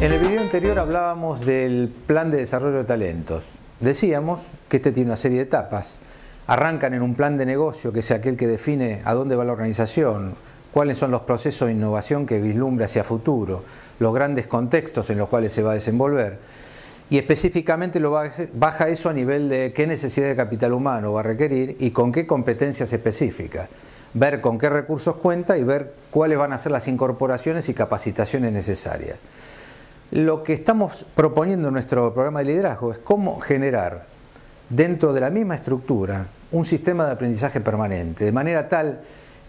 En el video anterior hablábamos del plan de desarrollo de talentos. Decíamos que este tiene una serie de etapas. Arrancan en un plan de negocio, que sea aquel que define a dónde va la organización, cuáles son los procesos de innovación que vislumbra hacia futuro, los grandes contextos en los cuales se va a desenvolver. Y específicamente lo baja eso a nivel de qué necesidad de capital humano va a requerir y con qué competencias específicas. Ver con qué recursos cuenta y ver cuáles van a ser las incorporaciones y capacitaciones necesarias. Lo que estamos proponiendo en nuestro programa de liderazgo es cómo generar dentro de la misma estructura un sistema de aprendizaje permanente, de manera tal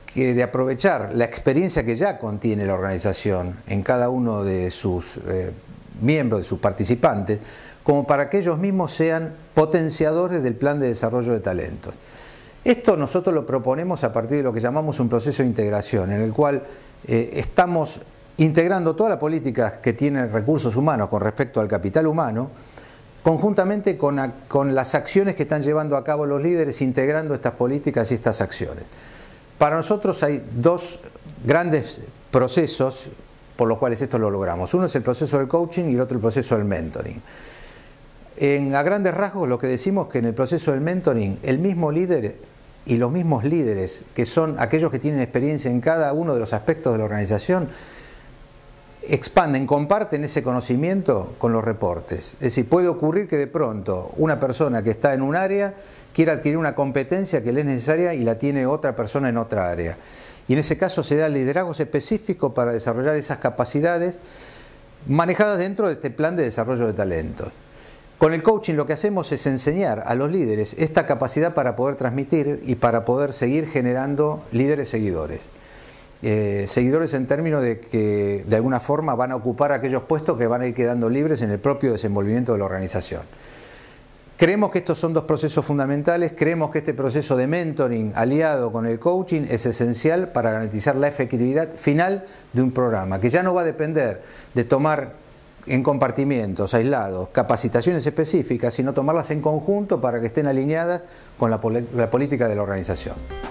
que de aprovechar la experiencia que ya contiene la organización en cada uno de sus eh, miembros, de sus participantes, como para que ellos mismos sean potenciadores del plan de desarrollo de talentos. Esto nosotros lo proponemos a partir de lo que llamamos un proceso de integración, en el cual eh, estamos integrando todas las políticas que tienen recursos humanos con respecto al capital humano, conjuntamente con, las acciones que están llevando a cabo los líderes, integrando estas políticas y estas acciones. Para nosotros hay dos grandes procesos por los cuales esto lo logramos. Uno es el proceso del coaching y el otro el proceso del mentoring. a grandes rasgos lo que decimos es que en el proceso del mentoring el mismo líder y los mismos líderes, que son aquellos que tienen experiencia en cada uno de los aspectos de la organización, expanden, comparten ese conocimiento con los reportes. Es decir, puede ocurrir que de pronto una persona que está en un área quiera adquirir una competencia que le es necesaria y la tiene otra persona en otra área. Y en ese caso se da liderazgos específicos para desarrollar esas capacidades manejadas dentro de este plan de desarrollo de talentos. Con el coaching lo que hacemos es enseñar a los líderes esta capacidad para poder transmitir y para poder seguir generando líderes seguidores. Eh, seguidores en términos de que de alguna forma van a ocupar aquellos puestos que van a ir quedando libres en el propio desenvolvimiento de la organización. Creemos que estos son dos procesos fundamentales, creemos que este proceso de mentoring aliado con el coaching es esencial para garantizar la efectividad final de un programa, que ya no va a depender de tomar en compartimientos, aislados, capacitaciones específicas, sino tomarlas en conjunto para que estén alineadas con la política de la organización.